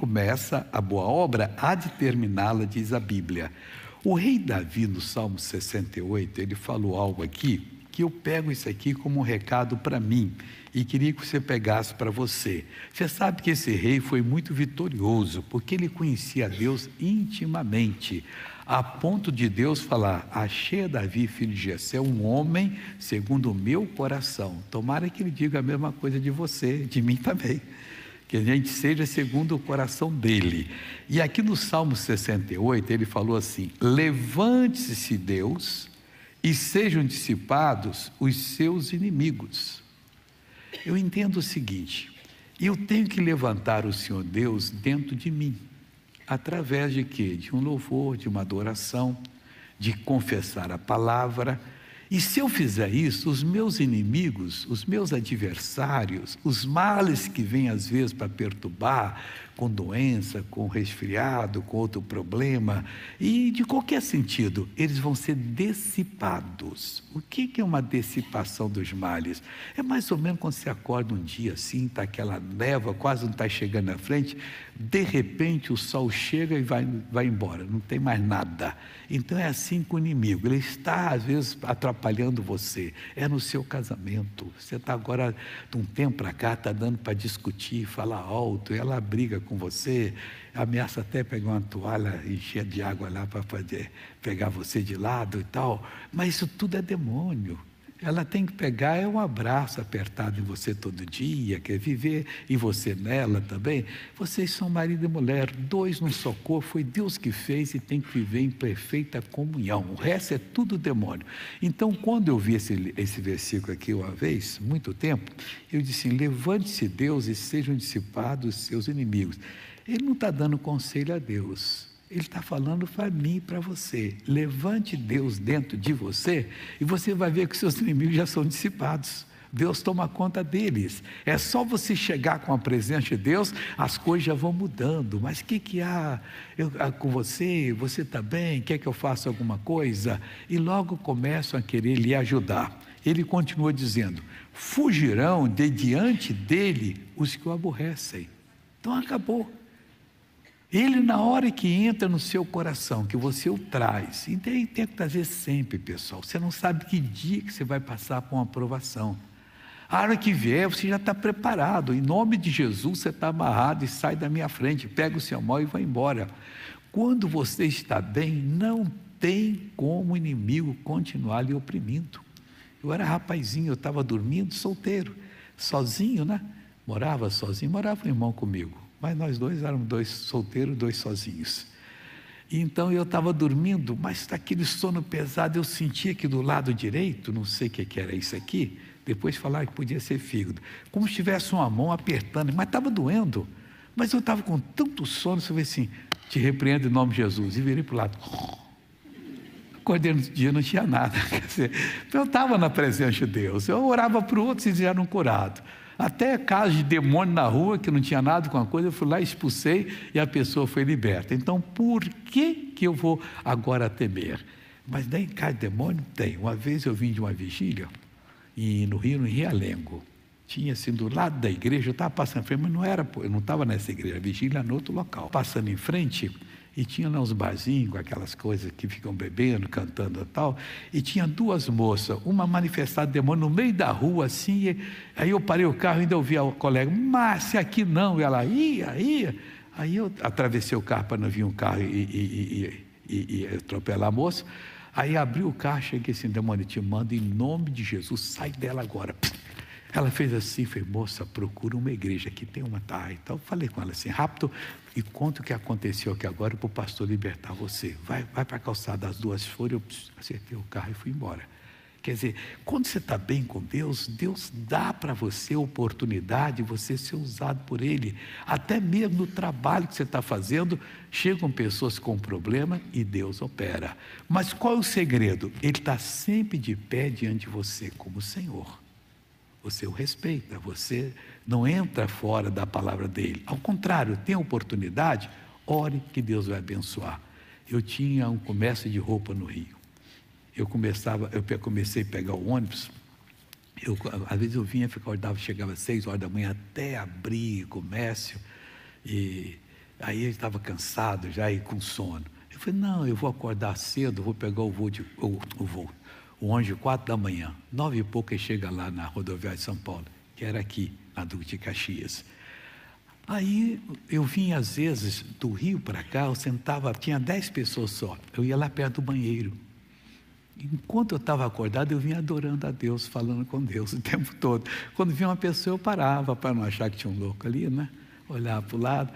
começa a boa obra, há de terminá-la, diz a Bíblia. O rei Davi, no Salmo 68, ele falou algo aqui, que eu pego isso aqui como um recado para mim e queria que você pegasse para você. Você sabe que esse rei foi muito vitorioso, porque ele conhecia Deus intimamente, a ponto de Deus falar: Achei a Davi, filho de Jessé, um homem segundo o meu coração. Tomara que ele diga a mesma coisa de você, de mim também que a gente seja segundo o coração dele. E aqui no Salmo 68, ele falou assim: Levante-se Deus e sejam dissipados os seus inimigos. Eu entendo o seguinte: eu tenho que levantar o Senhor Deus dentro de mim. Através de quê? De um louvor, de uma adoração, de confessar a palavra e se eu fizer isso, os meus inimigos, os meus adversários, os males que vêm às vezes para perturbar, com doença, com resfriado, com outro problema, e de qualquer sentido, eles vão ser decipados. O que é uma decipação dos males? É mais ou menos quando você acorda um dia assim, está aquela neva, quase não está chegando na frente, de repente o sol chega e vai, vai embora, não tem mais nada. Então é assim com o inimigo, ele está às vezes atrapalhando você, é no seu casamento, você está agora, de um tempo para cá, está dando para discutir, falar alto, e ela briga com com você, ameaça até pegar uma toalha e encher de água lá para poder pegar você de lado e tal. Mas isso tudo é demônio. Ela tem que pegar é um abraço apertado em você todo dia, quer viver, e você nela também. Vocês são marido e mulher, dois num só corpo, foi Deus que fez e tem que viver em perfeita comunhão. O resto é tudo demônio. Então, quando eu vi esse, esse versículo aqui uma vez, muito tempo, eu disse: levante-se Deus e sejam dissipados seus inimigos. Ele não está dando conselho a Deus. Ele está falando para mim e para você. Levante Deus dentro de você e você vai ver que seus inimigos já são dissipados. Deus toma conta deles. É só você chegar com a presença de Deus, as coisas já vão mudando. Mas o que, que há eu, ah, com você? Você está bem? Quer que eu faça alguma coisa? E logo começam a querer lhe ajudar. Ele continua dizendo: fugirão de diante dele os que o aborrecem. Então acabou. Ele, na hora que entra no seu coração, que você o traz, e tem, tem que trazer sempre, pessoal. Você não sabe que dia que você vai passar por uma aprovação. A hora que vier, você já está preparado. Em nome de Jesus, você está amarrado e sai da minha frente, pega o seu mal e vai embora. Quando você está bem, não tem como o inimigo continuar lhe oprimindo. Eu era rapazinho, eu estava dormindo, solteiro, sozinho, né? Morava sozinho, morava um irmão comigo. Mas nós dois éramos dois solteiros, dois sozinhos. E então eu estava dormindo, mas daquele sono pesado eu sentia que do lado direito, não sei o que, que era isso aqui, depois falaram que podia ser fígado, como se tivesse uma mão apertando, mas estava doendo. Mas eu estava com tanto sono, você vê assim: te repreendo em nome de Jesus. E virei para o lado. Acordei no dia, não tinha nada. Quer dizer, eu estava na presença de Deus. Eu orava para o outro e eles eram curados. Até casos de demônio na rua que não tinha nada com a coisa, eu fui lá, expulsei e a pessoa foi liberta. Então, por que, que eu vou agora temer? Mas nem de demônio tem. Uma vez eu vim de uma vigília e no Rio, no Rialengo, Tinha assim, do lado da igreja, eu estava passando em frente, mas não era, eu não estava nessa igreja, a vigília era no outro local. Passando em frente, e tinha lá uns barzinhos, aquelas coisas que ficam bebendo, cantando e tal. E tinha duas moças, uma manifestada demônio no meio da rua, assim. E, aí eu parei o carro e ainda ouvi a colega, Márcia, aqui não. E ela, ia, ia. Aí eu atravessei o carro para não vir um carro e, e, e, e atropelar a moça. Aí abri o carro, cheguei assim, demônio, te mando em nome de Jesus, sai dela agora. Pss, ela fez assim, foi moça, procura uma igreja que tem uma tá e então, tal. Falei com ela assim, rápido, e conta o que aconteceu aqui agora para o pastor libertar você. Vai, vai para a calçada, as duas foram, eu acertei o carro e fui embora. Quer dizer, quando você está bem com Deus, Deus dá para você oportunidade oportunidade, você ser usado por Ele. Até mesmo no trabalho que você está fazendo, chegam pessoas com problema e Deus opera. Mas qual é o segredo? Ele está sempre de pé diante de você, como Senhor você o respeita, né? você não entra fora da palavra dele. Ao contrário, tem oportunidade, ore que Deus vai abençoar. Eu tinha um comércio de roupa no Rio. Eu começava, eu comecei a pegar o ônibus. Eu, às vezes eu vinha, ficava, chegava às seis horas da manhã até abrir comércio. E aí eu estava cansado já e com sono. Eu falei, não, eu vou acordar cedo, vou pegar o voo, de, o, o voo o anjo, quatro da manhã, nove e pouca, chega lá na rodoviária de São Paulo, que era aqui, na Duque de Caxias. Aí eu vinha às vezes do Rio para cá, eu sentava, tinha dez pessoas só, eu ia lá perto do banheiro. Enquanto eu estava acordado, eu vinha adorando a Deus, falando com Deus o tempo todo. Quando vinha uma pessoa, eu parava para não achar que tinha um louco ali, né? Olhava para o lado,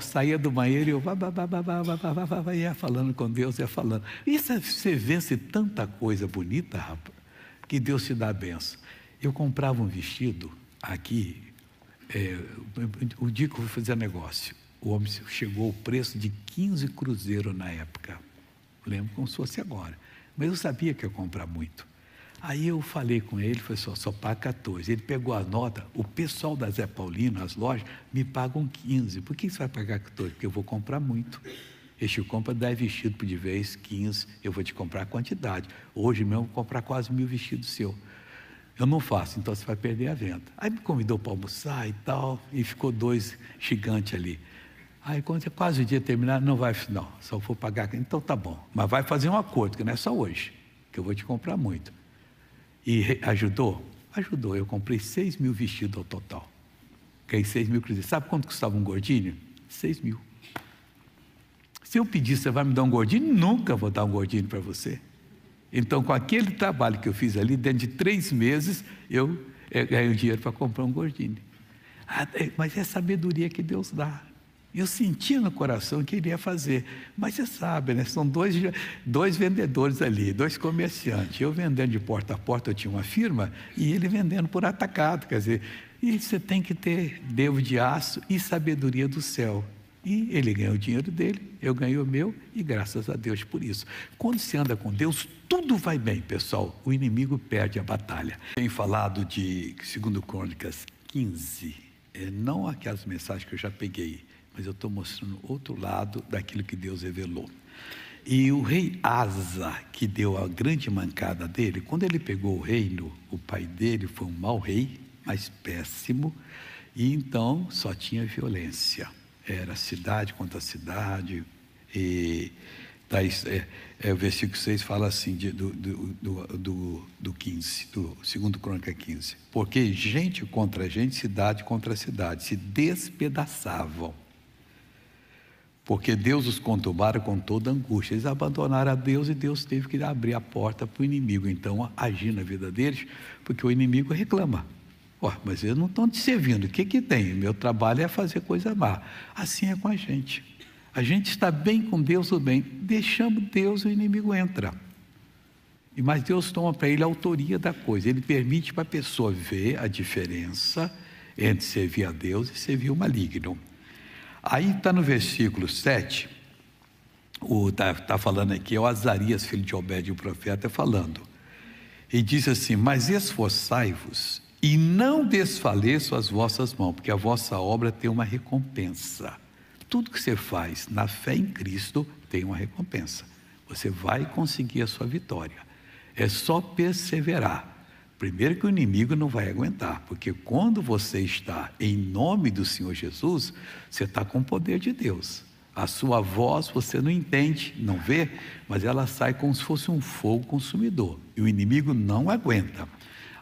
saía do banheiro e eu vá, vá, vá, vá, vá, vá, vá, vá, ia falando com Deus, ia falando. E você vence tanta coisa bonita, rapaz, que Deus te dá a benção. Eu comprava um vestido aqui, é, o dia que eu fui fazer negócio, o homem chegou ao preço de 15 cruzeiros na época. Lembro como se fosse agora. Mas eu sabia que ia comprar muito. Aí eu falei com ele, foi só, assim, só paga 14. Ele pegou a nota, o pessoal da Zé Paulino, as lojas, me pagam 15. Por que você vai pagar 14? Porque eu vou comprar muito. Este compra 10 vestidos por de vez, 15, eu vou te comprar a quantidade. Hoje mesmo eu vou comprar quase mil vestidos seu. Eu não faço, então você vai perder a venda. Aí me convidou para almoçar e tal, e ficou dois gigantes ali. Aí quando é quase o dia terminar, não vai, não, só vou pagar. Então tá bom, mas vai fazer um acordo, que não é só hoje, que eu vou te comprar muito. E ajudou? Ajudou. Eu comprei 6 mil vestidos ao total. Ganhei 6 mil cruzeiros. Sabe quanto custava um gordinho? 6 mil. Se eu pedir, você vai me dar um gordinho? Nunca vou dar um gordinho para você. Então, com aquele trabalho que eu fiz ali, dentro de três meses, eu, eh, ganhei o dinheiro para comprar um gordinho. Ah, é, mas é sabedoria que Deus dá. Eu sentia no coração que iria fazer. Mas você sabe, né? São dois, dois vendedores ali, dois comerciantes. Eu vendendo de porta a porta, eu tinha uma firma, e ele vendendo por atacado. Quer dizer, e você tem que ter devo de aço e sabedoria do céu. E ele ganhou o dinheiro dele, eu ganhei o meu, e graças a Deus por isso. Quando se anda com Deus, tudo vai bem, pessoal. O inimigo perde a batalha. Tem falado de, segundo Crônicas 15, é, não aquelas mensagens que eu já peguei, mas eu estou mostrando outro lado daquilo que Deus revelou. E o rei Asa, que deu a grande mancada dele, quando ele pegou o reino, o pai dele foi um mau rei, mas péssimo, e então só tinha violência. Era cidade contra cidade, e é, é, o versículo 6 fala assim, de, do, do, do, do 15, do 2 Crônica 15. Porque gente contra gente, cidade contra cidade, se despedaçavam porque Deus os conturbara com toda angústia. Eles abandonaram a Deus e Deus teve que abrir a porta para o inimigo. Então, agir na vida deles, porque o inimigo reclama. Oh, mas eles não estão te servindo. O que, que tem? Meu trabalho é fazer coisa má. Assim é com a gente. A gente está bem com Deus ou bem. Deixamos Deus, o inimigo entra. E Mas Deus toma para ele a autoria da coisa. Ele permite para a pessoa ver a diferença entre servir a Deus e servir o maligno. Aí está no versículo 7, está tá falando aqui, é o Azarias, filho de Obed, o profeta, falando. E diz assim: Mas esforçai-vos e não desfaleçam as vossas mãos, porque a vossa obra tem uma recompensa. Tudo que você faz na fé em Cristo tem uma recompensa. Você vai conseguir a sua vitória. É só perseverar. Primeiro que o inimigo não vai aguentar, porque quando você está em nome do Senhor Jesus, você está com o poder de Deus. A sua voz você não entende, não vê, mas ela sai como se fosse um fogo consumidor. E o inimigo não aguenta.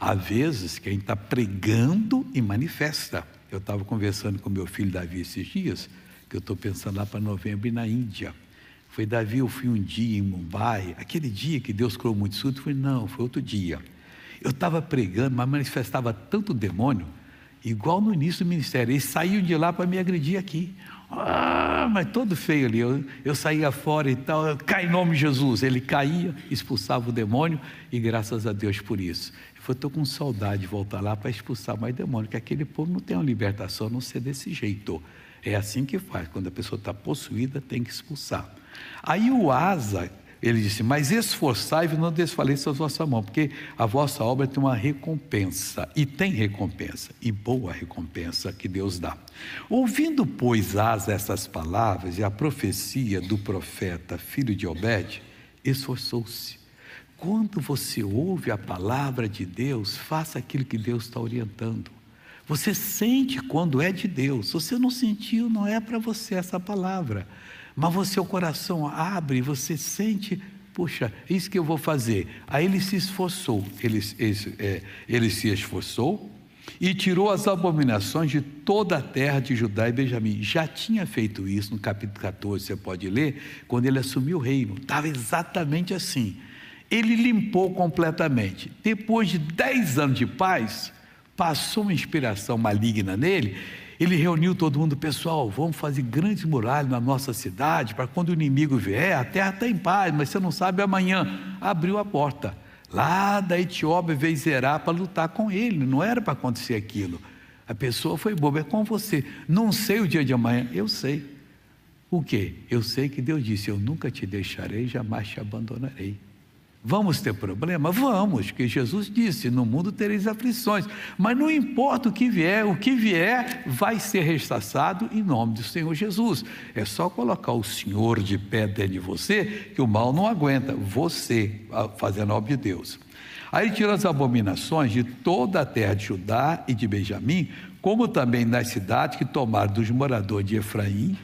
Há vezes que a gente está pregando e manifesta. Eu estava conversando com meu filho Davi esses dias, que eu estou pensando lá para novembro e na Índia. Foi Davi, eu fui um dia em Mumbai, aquele dia que Deus criou muito surto, foi não, foi outro dia. Eu estava pregando, mas manifestava tanto demônio, igual no início do ministério. Eles saíam de lá para me agredir aqui. Ah, mas todo feio ali. Eu, eu saía fora e tal. Cai em nome de Jesus. Ele caía, expulsava o demônio e graças a Deus por isso. Eu falei, estou com saudade de voltar lá para expulsar mais demônio, que aquele povo não tem uma libertação, a não ser desse jeito. É assim que faz. Quando a pessoa está possuída, tem que expulsar. Aí o Asa, ele disse: Mas esforçai-vos, não desfaleça a vossa mão, porque a vossa obra tem uma recompensa, e tem recompensa, e boa recompensa que Deus dá. Ouvindo, pois, as essas palavras e a profecia do profeta, filho de Obed, esforçou-se. Quando você ouve a palavra de Deus, faça aquilo que Deus está orientando. Você sente quando é de Deus. Se você não sentiu, não é para você essa palavra mas você, o coração abre, você sente, puxa, é isso que eu vou fazer. Aí ele se esforçou, ele, ele, é, ele se esforçou e tirou as abominações de toda a terra de Judá e Benjamim. Já tinha feito isso no capítulo 14, você pode ler, quando ele assumiu o reino. Estava exatamente assim. Ele limpou completamente. Depois de dez anos de paz, passou uma inspiração maligna nele ele reuniu todo mundo, pessoal, vamos fazer grandes muralhas na nossa cidade, para quando o inimigo vier, a terra está em paz, mas você não sabe amanhã. Abriu a porta. Lá da Etiópia veio Zerá para lutar com ele, não era para acontecer aquilo. A pessoa foi boba, é com você. Não sei o dia de amanhã, eu sei. O quê? Eu sei que Deus disse: Eu nunca te deixarei, jamais te abandonarei. Vamos ter problema? Vamos, que Jesus disse: no mundo tereis aflições, mas não importa o que vier, o que vier vai ser restaçado em nome do Senhor Jesus. É só colocar o Senhor de pé dentro de você, que o mal não aguenta, você fazendo a obra de Deus. Aí tirou as abominações de toda a terra de Judá e de Benjamim, como também das cidades que tomaram dos moradores de Efraim,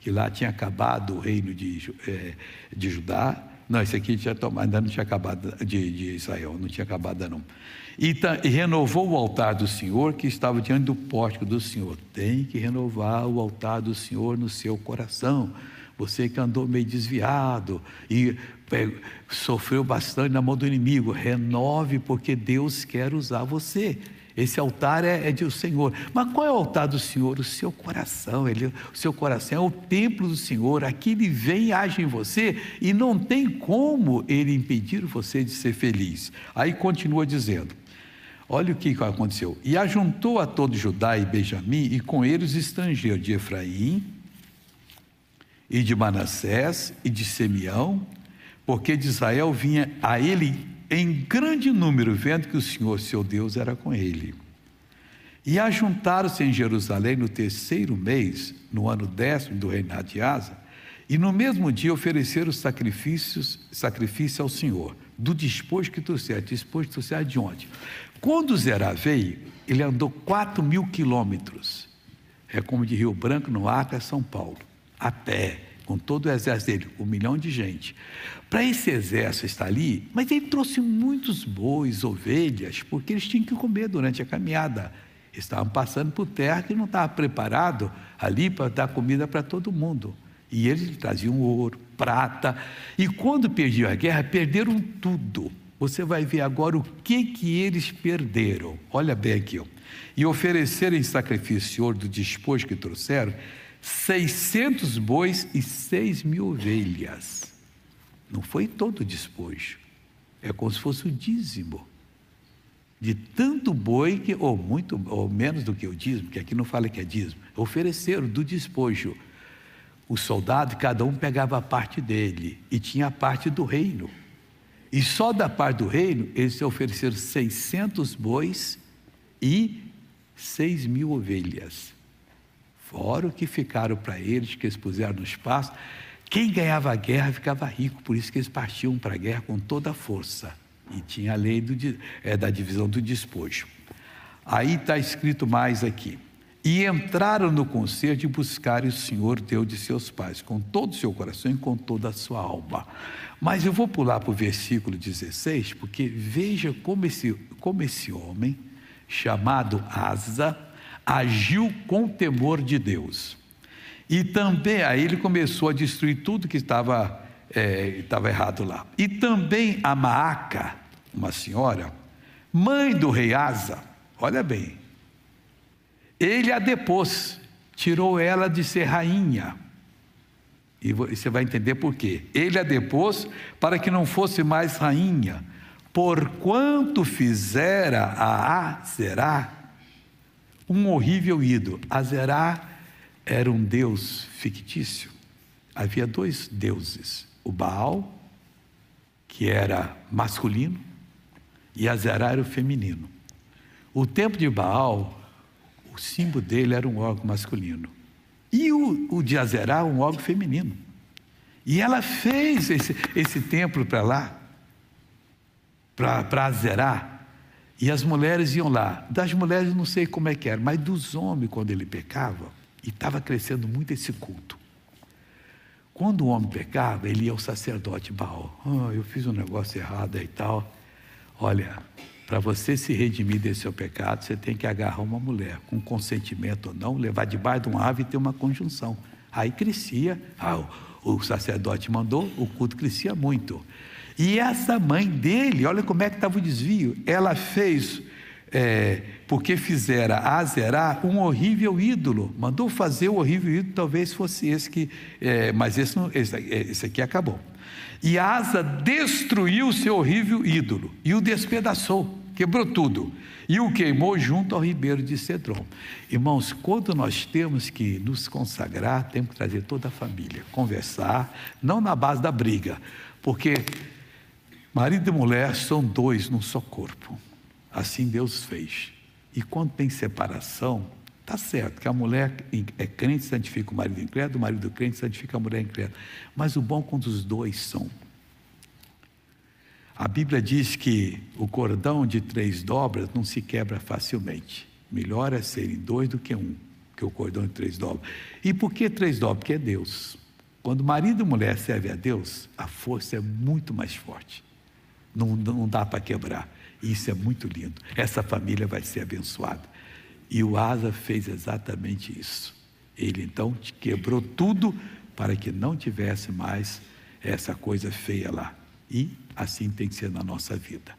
que lá tinha acabado o reino de, eh, de Judá não, esse aqui já tomou ainda não tinha acabado, de, de Israel, não tinha acabado não. E, ta, e, renovou o altar do Senhor que estava diante do pórtico do Senhor. Tem que renovar o altar do Senhor no seu coração. Você que andou meio desviado e é, sofreu bastante na mão do inimigo, renove, porque Deus quer usar você. Esse altar é, é de o Senhor. Mas qual é o altar do Senhor? O seu coração. Ele, o seu coração é o templo do Senhor. Aqui ele vem e age em você e não tem como ele impedir você de ser feliz. Aí continua dizendo: Olha o que aconteceu. E ajuntou a todo Judá e Benjamim e com eles estrangeiros de Efraim e de Manassés e de Simeão, porque de Israel vinha a ele em grande número, vendo que o Senhor, seu Deus, era com ele. E ajuntaram-se em Jerusalém no terceiro mês, no ano décimo do reinado de Asa, e no mesmo dia ofereceram sacrifícios, sacrifício ao Senhor, do disposto que trouxeste. Disposto que trouxeste de onde? Quando Zerá veio, ele andou 4 mil quilômetros. É como de Rio Branco, no Acre, São Paulo, a pé com todo o exército dele, um milhão de gente. Para esse exército estar ali, mas ele trouxe muitos bois, ovelhas, porque eles tinham que comer durante a caminhada. Eles estavam passando por terra que não estava preparado ali para dar comida para todo mundo. E eles traziam ouro, prata. E quando perdiam a guerra, perderam tudo. Você vai ver agora o que, que eles perderam. Olha bem aqui. Ó. E oferecerem sacrifício de ouro do despojo que trouxeram, 600 bois e 6 mil ovelhas. Não foi todo o despojo. É como se fosse o dízimo. De tanto boi, que, ou muito, ou menos do que o dízimo, que aqui não fala que é dízimo, ofereceram do despojo. O soldado, cada um pegava a parte dele e tinha a parte do reino. E só da parte do reino, eles ofereceram 600 bois e 6 mil ovelhas. Fora o que ficaram para eles, que eles puseram no espaço. Quem ganhava a guerra ficava rico, por isso que eles partiam para a guerra com toda a força. E tinha a lei do, é, da divisão do despojo. Aí está escrito mais aqui. E entraram no concerto de buscar o Senhor Deus de seus pais, com todo o seu coração e com toda a sua alma. Mas eu vou pular para o versículo 16, porque veja como esse, como esse homem, chamado Asa, agiu com temor de Deus. E também aí ele começou a destruir tudo que estava, é, estava errado lá. E também a Maaca, uma senhora, mãe do rei Asa, olha bem, ele a depôs, tirou ela de ser rainha. E você vai entender por quê. Ele a depôs para que não fosse mais rainha, porquanto fizera a Será um horrível ídolo. Azerá era um deus fictício. Havia dois deuses: o Baal, que era masculino, e Azerá era o feminino. O templo de Baal, o símbolo dele era um órgão masculino. E o, o de Azerá, um órgão feminino. E ela fez esse, esse templo para lá, para Azerá e as mulheres iam lá. Das mulheres não sei como é que era, mas dos homens, quando ele pecava, e estava crescendo muito esse culto. Quando o homem pecava, ele ia ao sacerdote Baal. Oh, eu fiz um negócio errado e tal. Olha, para você se redimir desse seu pecado, você tem que agarrar uma mulher, com consentimento ou não, levar debaixo de uma ave e ter uma conjunção. Aí crescia. Ah, o sacerdote mandou, o culto crescia muito. E essa mãe dele, olha como é que estava o desvio, ela fez, é, porque fizera azerar um horrível ídolo, mandou fazer o horrível ídolo, talvez fosse esse que, é, mas esse, não, esse, é, esse aqui acabou. E Asa destruiu o seu horrível ídolo e o despedaçou, quebrou tudo, e o queimou junto ao ribeiro de Cedron. Irmãos, quando nós temos que nos consagrar, temos que trazer toda a família, conversar, não na base da briga, porque Marido e mulher são dois num só corpo. Assim Deus fez. E quando tem separação, Está certo que a mulher é crente, santifica o marido incrédulo, o marido é crente santifica a mulher incrédula. Mas o bom é quando os dois são. A Bíblia diz que o cordão de três dobras não se quebra facilmente. Melhor é serem dois do que um, que o cordão de três dobras. E por que três dobras? Porque é Deus. Quando marido e mulher servem a Deus, a força é muito mais forte não, não dá para quebrar. Isso é muito lindo. Essa família vai ser abençoada. E o Asa fez exatamente isso. Ele então quebrou tudo para que não tivesse mais essa coisa feia lá. E assim tem que ser na nossa vida.